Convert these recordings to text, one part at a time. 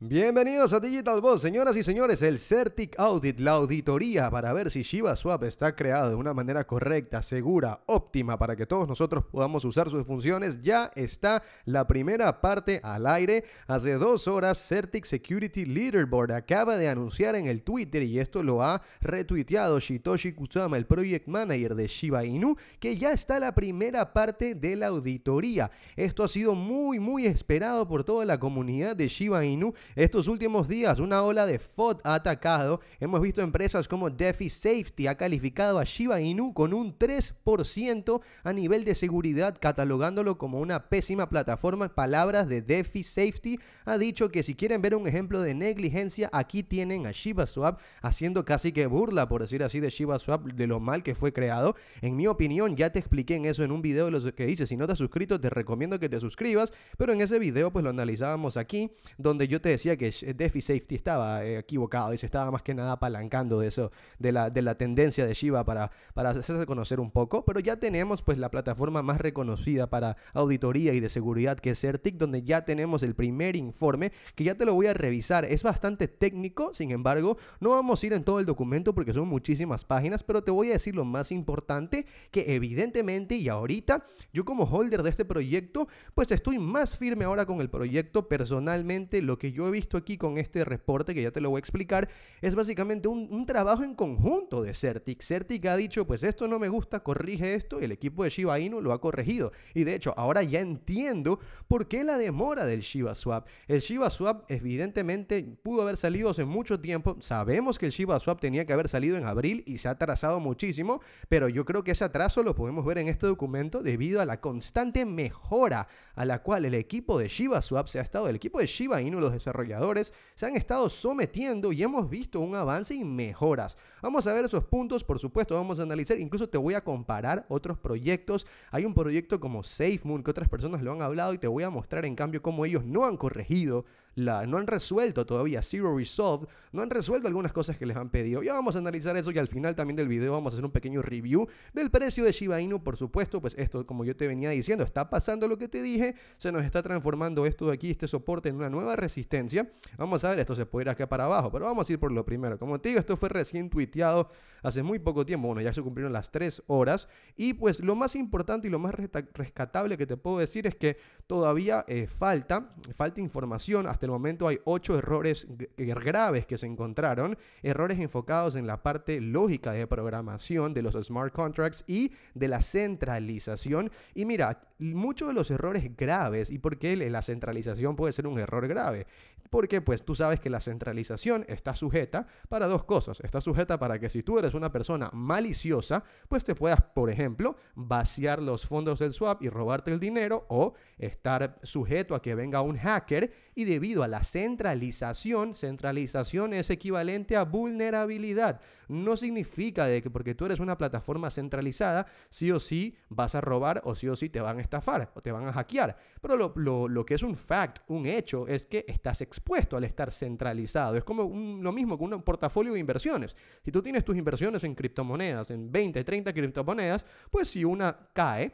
Bienvenidos a Digital Boss, señoras y señores, el Certic Audit, la auditoría para ver si ShibaSwap está creado de una manera correcta, segura, óptima para que todos nosotros podamos usar sus funciones. Ya está la primera parte al aire. Hace dos horas, Certic Security Leaderboard acaba de anunciar en el Twitter y esto lo ha retuiteado Shitoshi Kusama, el project manager de Shiba Inu, que ya está la primera parte de la auditoría. Esto ha sido muy, muy esperado por toda la comunidad de Shiba Inu estos últimos días, una ola de FOD ha atacado. Hemos visto empresas como DeFi Safety ha calificado a Shiba Inu con un 3% a nivel de seguridad, catalogándolo como una pésima plataforma. Palabras de DeFi Safety ha dicho que si quieren ver un ejemplo de negligencia, aquí tienen a Swap haciendo casi que burla, por decir así, de ShibaSwap, de lo mal que fue creado. En mi opinión, ya te expliqué en eso en un video de los que hice. Si no te has suscrito, te recomiendo que te suscribas. Pero en ese video, pues lo analizábamos aquí, donde yo te decía que Defi Safety estaba eh, equivocado y se estaba más que nada apalancando de eso, de la, de la tendencia de Shiva para, para hacerse conocer un poco, pero ya tenemos pues la plataforma más reconocida para auditoría y de seguridad que es CERTIC, donde ya tenemos el primer informe que ya te lo voy a revisar. Es bastante técnico, sin embargo, no vamos a ir en todo el documento porque son muchísimas páginas, pero te voy a decir lo más importante que evidentemente y ahorita yo como holder de este proyecto, pues estoy más firme ahora con el proyecto personalmente, lo que yo visto aquí con este reporte, que ya te lo voy a explicar, es básicamente un, trabajo en conjunto de Certic. Certic ha dicho, pues esto no me gusta, corrige esto, y el equipo de Shiba Inu lo ha corregido. Y de hecho, ahora ya entiendo por qué la demora del Shiba Swap. El Shiba Swap evidentemente pudo haber salido hace mucho tiempo, sabemos que el Shiba Swap tenía que haber salido en abril y se ha atrasado muchísimo, pero yo creo que ese atraso lo podemos ver en este documento debido a la constante mejora a la cual el equipo de Shiba Swap se ha estado, el equipo de Shiba Inu, los desarrolladores, desarrolladores se han estado sometiendo y hemos visto un avance y mejoras. Vamos a ver esos puntos, por supuesto, vamos a analizar, incluso te voy a comparar otros proyectos. Hay un proyecto como SafeMoon que otras personas lo han hablado y te voy a mostrar en cambio cómo ellos no han corregido no han resuelto todavía, Zero Resolved, no han resuelto algunas cosas que les han pedido. Ya vamos a analizar eso y al final también del video vamos a hacer un pequeño review del precio de Shiba Inu, por supuesto, pues esto, como yo te venía diciendo, está pasando lo que te dije, se nos está transformando esto de aquí, este soporte, en una nueva resistencia. Vamos a ver, esto se puede ir acá para abajo, pero vamos a ir por lo primero. Como te digo, esto fue recién tuiteado hace muy poco tiempo, bueno, ya se cumplieron las tres horas, y pues lo más importante y lo más rescatable que te puedo decir es que todavía eh, falta, falta información hasta momento hay ocho errores eh, graves que se encontraron, errores enfocados en la parte lógica de programación de los smart contracts y de la centralización. Y mira, muchos de los errores graves, y por qué la centralización puede ser un error grave, porque pues tú sabes que la centralización está sujeta para dos cosas. Está sujeta para que si tú eres una persona maliciosa, pues te puedas, por ejemplo, vaciar los fondos del swap y robarte el dinero o estar sujeto a que venga un hacker y debido a la centralización, centralización es equivalente a vulnerabilidad. No significa de que porque tú eres una plataforma centralizada, sí o sí vas a robar o sí o sí te van a estafar o te van a hackear. Pero lo, lo que es un fact, un hecho, es que estás expuesto al estar centralizado. Es como lo mismo que un portafolio de inversiones. Si tú tienes tus inversiones en criptomonedas, en 20, 30 criptomonedas, pues si una cae,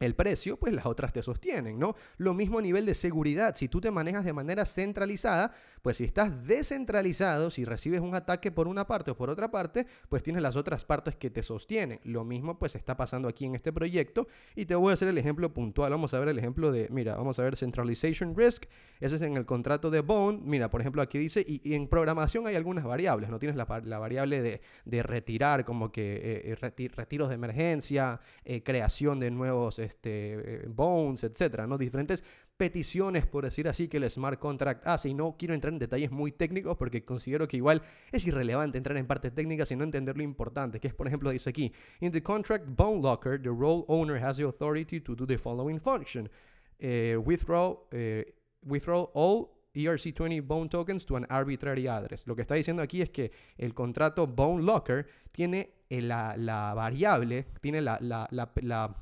el precio, pues las otras te sostienen, ¿no? Lo mismo a nivel de seguridad, si tú te manejas de manera centralizada, pues si estás descentralizado, si recibes un ataque por una parte o por otra parte, pues tienes las otras partes que te sostienen. Lo mismo pues está pasando aquí en este proyecto y te voy a hacer el ejemplo puntual. Vamos a ver el ejemplo de, mira, vamos a ver Centralization Risk. Ese es en el contrato de Bone. Mira, por ejemplo, aquí dice, y, en programación hay algunas variables, ¿no? Tienes la, variable de, retirar, como que eh, eh, retiros de emergencia, eh, creación de nuevos este, bones, etcétera, ¿no? Diferentes peticiones, por decir así, que el smart contract hace. Ah, y no quiero entrar en detalles muy técnicos porque considero que igual es irrelevante entrar en parte técnica no entender lo importante, que es, por ejemplo, dice aquí, In the contract Bone locker, the role owner has the authority to do the following function. Eh, withdraw, eh, withdraw all ERC20 Bone Tokens to an arbitrary address. Lo que está diciendo aquí es que el contrato Bone Locker tiene eh, la, variable, tiene la, la, la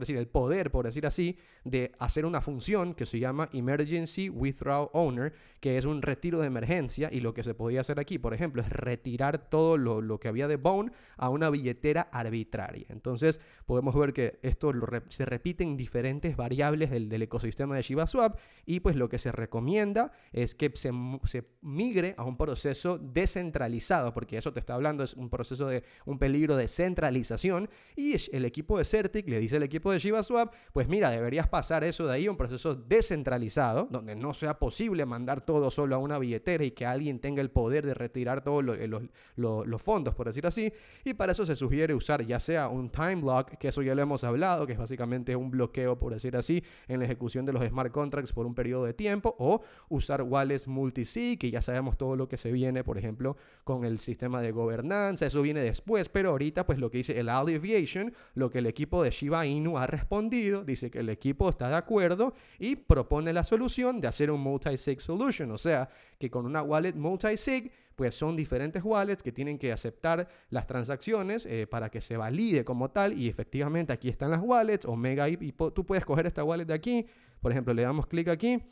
decir? El poder, por decir así, de hacer una función que se llama Emergency Withdraw Owner, que es un retiro de emergencia. Y lo que se podía hacer aquí, por ejemplo, es retirar todo lo, que había de Bone a una billetera arbitraria. Entonces, podemos ver que esto se repite en diferentes variables del, ecosistema de ShibaSwap. Y pues lo que se recomienda es que se, se migre a un proceso descentralizado, porque eso te está hablando, es un proceso de un libro de centralización y el equipo de Certic le dice al equipo de ShivaSwap, pues mira, deberías pasar eso de ahí a un proceso descentralizado, donde no sea posible mandar todo solo a una billetera y que alguien tenga el poder de retirar todos eh, los fondos, por decir así, y para eso se sugiere usar ya sea un time block, que eso ya lo hemos hablado, que es básicamente un bloqueo, por decir así, en la ejecución de los smart contracts por un periodo de tiempo, o usar wallets multisig, que ya sabemos todo lo que se viene, por ejemplo, con el sistema de gobernanza, eso viene después, pero ahorita pues lo que dice el Alleviation, lo que el equipo de Shiba Inu ha respondido, dice que el equipo está de acuerdo y propone la solución de hacer un multi-sig solution, o sea, que con una wallet multi-sig pues son diferentes wallets que tienen que aceptar las transacciones eh, para que se valide como tal y efectivamente aquí están las wallets, Omega y, y tú puedes coger esta wallet de aquí, por ejemplo, le damos clic aquí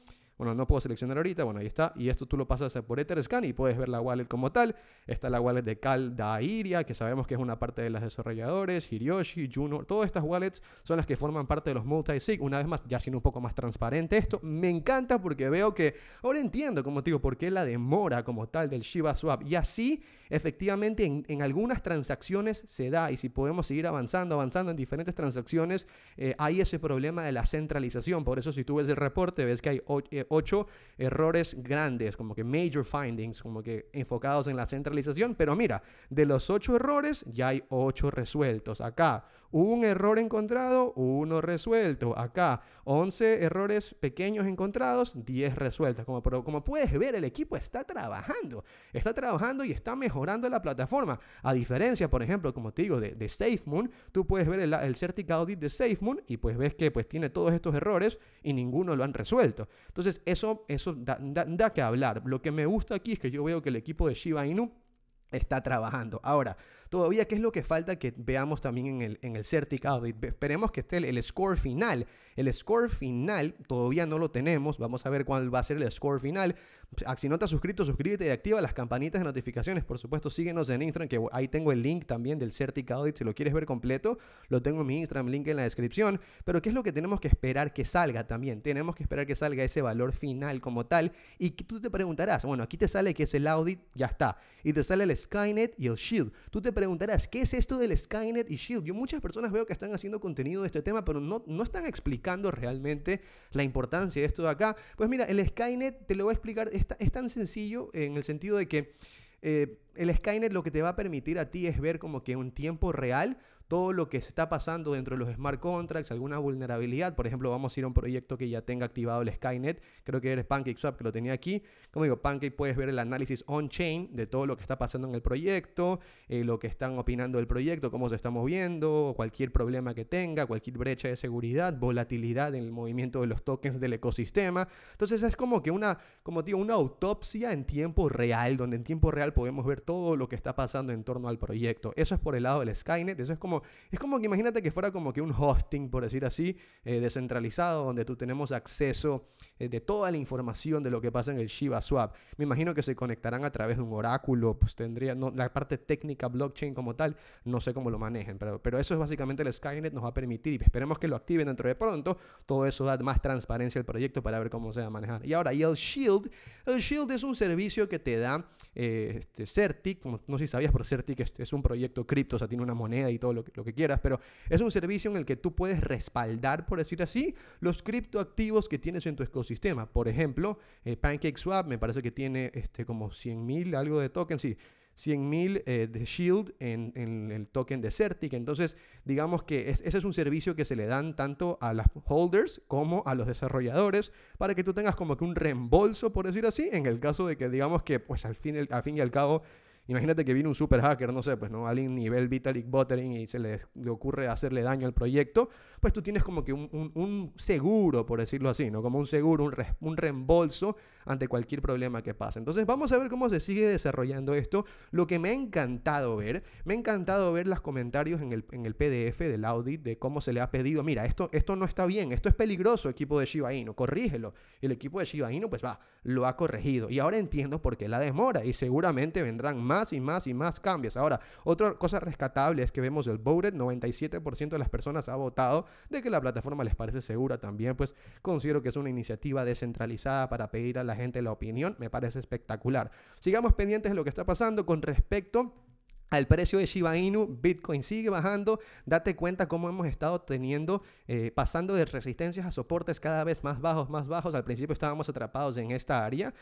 bueno, no puedo seleccionar ahorita, bueno, ahí está. Y esto tú lo pasas por Etherscan y puedes ver la wallet como tal. Está la wallet de Caldairia, que sabemos que es una parte de las desarrolladores, Hiroshi, Juno, todas estas wallets son las que forman parte de los multi Una vez más, ya siendo un poco más transparente esto, me encanta porque veo que ahora entiendo, como te digo, por qué la demora como tal del Shiba Swap. Y así, efectivamente, en, algunas transacciones se da. Y si podemos seguir avanzando, avanzando en diferentes transacciones, eh, hay ese problema de la centralización. Por eso, si tú ves el reporte, ves que hay eh, ocho errores grandes, como que major findings, como que enfocados en la centralización. Pero mira, de los ocho errores ya hay ocho resueltos. Acá un error encontrado, uno resuelto. Acá, 11 errores pequeños encontrados, 10 resueltos. Como, puedes ver, el equipo está trabajando. Está trabajando y está mejorando la plataforma. A diferencia, por ejemplo, como te digo, de, SafeMoon, tú puedes ver el, certificado Audit de SafeMoon y pues ves que pues tiene todos estos errores y ninguno lo han resuelto. Entonces, eso, eso da, da que hablar. Lo que me gusta aquí es que yo veo que el equipo de Shiba Inu está trabajando. Ahora, Todavía, ¿qué es lo que falta que veamos también en el, en el Certic Audit? Esperemos que esté el, score final. El score final todavía no lo tenemos. Vamos a ver cuál va a ser el score final. Ah, si no te has suscrito, suscríbete y activa las campanitas de notificaciones. Por supuesto, síguenos en Instagram, que ahí tengo el link también del Certic Audit. Si lo quieres ver completo, lo tengo en mi Instagram, link en la descripción. Pero, ¿qué es lo que tenemos que esperar que salga también? Tenemos que esperar que salga ese valor final como tal. Y tú te preguntarás, bueno, aquí te sale que es el audit, ya está. Y te sale el Skynet y el Shield. Tú preguntarás, ¿qué es esto del Skynet y Shield? Yo muchas personas veo que están haciendo contenido de este tema, pero no, no están explicando realmente la importancia de esto de acá. Pues mira, el Skynet, te lo voy a explicar, es, es tan sencillo en el sentido de que... Eh, el Skynet lo que te va a permitir a ti es ver como que en tiempo real todo lo que se está pasando dentro de los smart contracts, alguna vulnerabilidad. Por ejemplo, vamos a ir a un proyecto que ya tenga activado el Skynet. Creo que eres PancakeSwap que lo tenía aquí. Como digo, Pancake puedes ver el análisis on-chain de todo lo que está pasando en el proyecto, eh, lo que están opinando del proyecto, cómo se está moviendo, cualquier problema que tenga, cualquier brecha de seguridad, volatilidad en el movimiento de los tokens del ecosistema. Entonces es como que una, como digo, una autopsia en tiempo real, donde en tiempo real podemos ver todo lo que está pasando en torno al proyecto. Eso es por el lado del Skynet. Eso es como es como que imagínate que fuera como que un hosting, por decir así, eh, descentralizado, donde tú tenemos acceso eh, de toda la información de lo que pasa en el Shiba Swap. Me imagino que se conectarán a través de un oráculo, pues tendría, la parte técnica blockchain como tal, no sé cómo lo manejen, pero, pero eso es básicamente el Skynet nos va a permitir y esperemos que lo activen dentro de pronto. Todo eso da más transparencia al proyecto para ver cómo se va a manejar. Y ahora, y el Shield, el Shield es un servicio que te da eh, este, CERTIC, no, sé si sabías, pero CERTIC es, es un proyecto cripto, o sea, tiene una moneda y todo lo que lo que quieras, pero es un servicio en el que tú puedes respaldar, por decir así, los criptoactivos que tienes en tu ecosistema. Por ejemplo, Pancake eh, PancakeSwap me parece que tiene este, como 100.000 algo de tokens, sí. 100.000 eh, de Shield en, el token de Certic. Entonces, digamos que ese es un servicio que se le dan tanto a las holders como a los desarrolladores para que tú tengas como que un reembolso, por decir así, en el caso de que digamos que pues al fin y al cabo Imagínate que viene un super hacker, no sé, pues no, alguien nivel Vitalik Buttering y se le, ocurre hacerle daño al proyecto, pues tú tienes como que un, seguro, por decirlo así, ¿no? Como un seguro, un, reembolso ante cualquier problema que pase. Entonces vamos a ver cómo se sigue desarrollando esto. Lo que me ha encantado ver, me ha encantado ver los comentarios en el, en el PDF del audit de cómo se le ha pedido, mira, esto, esto no está bien, esto es peligroso, equipo de Shiba Inu, corrígelo. Y el equipo de Shiba Inu, pues va, lo ha corregido. Y ahora entiendo por qué la demora y seguramente vendrán más y más y más cambios. Ahora, otra cosa rescatable es que vemos el voted, 97% de las personas ha votado de que la plataforma les parece segura también, pues considero que es una iniciativa descentralizada para pedir a la gente la opinión, me parece espectacular. Sigamos pendientes de lo que está pasando con respecto al precio de Shiba Inu, Bitcoin sigue bajando. Date cuenta cómo hemos estado teniendo, eh, pasando de resistencias a soportes cada vez más bajos, más bajos. Al principio estábamos atrapados en esta área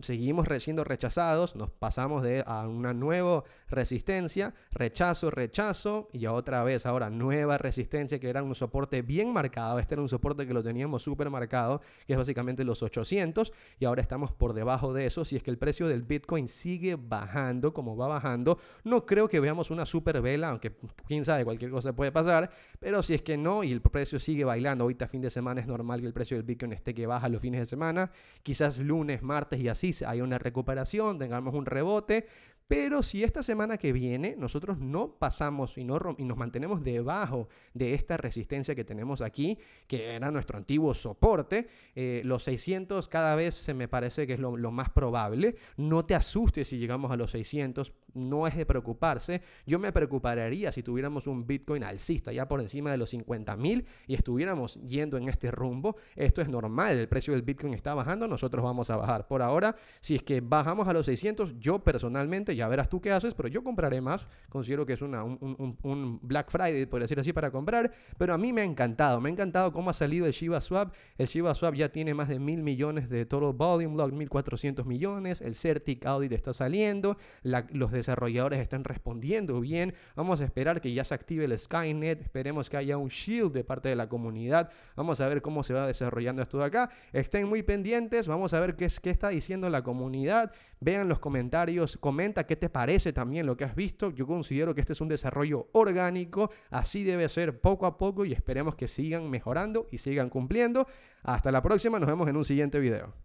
seguimos siendo rechazados, nos pasamos de a una nueva resistencia, rechazo, rechazo, y otra vez ahora nueva resistencia que era un soporte bien marcado, este era un soporte que lo teníamos súper marcado, que es básicamente los 800, y ahora estamos por debajo de eso, si es que el precio del Bitcoin sigue bajando como va bajando, no creo que veamos una super vela, aunque quién sabe, cualquier cosa puede pasar, pero si es que no y el precio sigue bailando, ahorita fin de semana es normal que el precio del Bitcoin esté que baja los fines de semana, quizás lunes, martes y y así hay una recuperación, tengamos un rebote, pero si esta semana que viene nosotros no pasamos y, y nos mantenemos debajo de esta resistencia que tenemos aquí, que era nuestro antiguo soporte, eh, los 600 cada vez se me parece que es lo, lo más probable. No te asustes si llegamos a los 600, no es de preocuparse. Yo me preocuparía si tuviéramos un Bitcoin alcista ya por encima de los 50.000 y estuviéramos yendo en este rumbo. Esto es normal, el precio del Bitcoin está bajando, nosotros vamos a bajar. Por ahora, si es que bajamos a los 600, yo personalmente ya verás tú qué haces, pero yo compraré más. Considero que es un, Black Friday, por decir así, para comprar. Pero a mí me ha encantado, me ha encantado cómo ha salido el Shiva Swap. El Shiva Swap ya tiene más de mil millones de total volume, log 1400 millones. El Certic Audit está saliendo, los desarrolladores están respondiendo bien. Vamos a esperar que ya se active el Skynet, esperemos que haya un shield de parte de la comunidad. Vamos a ver cómo se va desarrollando esto de acá. Estén muy pendientes, vamos a ver qué, qué está diciendo la comunidad. Vean los comentarios, comenta qué te parece también lo que has visto. Yo considero que este es un desarrollo orgánico, así debe ser poco a poco y esperemos que sigan mejorando y sigan cumpliendo. Hasta la próxima, nos vemos en un siguiente video.